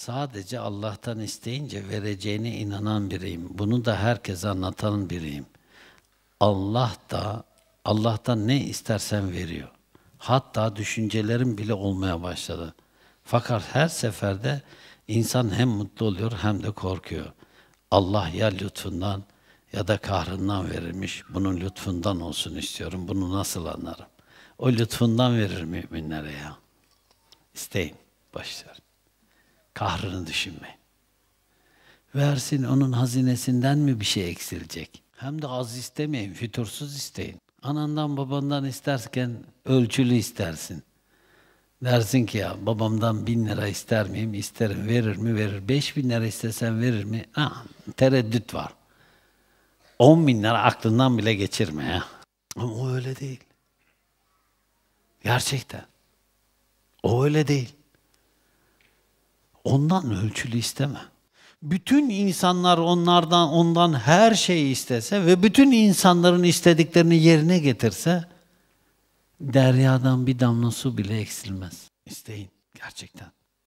Sadece Allah'tan isteyince vereceğine inanan biriyim. Bunu da herkese anlatan biriyim. Allah da Allah'tan ne istersen veriyor. Hatta düşüncelerim bile olmaya başladı. Fakat her seferde insan hem mutlu oluyor hem de korkuyor. Allah ya lütfundan ya da kahrından verilmiş. Bunun lütfundan olsun istiyorum. Bunu nasıl anlarım? O lütfundan verir müminlere ya. İsteyin. Başlar. Kahrını düşünme. Versin onun hazinesinden mi bir şey eksilecek? Hem de az istemeyin, fütursuz isteyin. Anandan babandan isterken ölçülü istersin. Dersin ki ya babamdan bin lira ister miyim? İsterim. Verir mi? Verir. Beş bin lira istesen verir mi? Ha, tereddüt var. On bin lira aklından bile geçirme ya. Ama o öyle değil. Gerçekten. O öyle değil. Ondan ölçülü isteme. Bütün insanlar onlardan ondan her şeyi istese ve bütün insanların istediklerini yerine getirse deryadan bir damla su bile eksilmez. İsteyin gerçekten.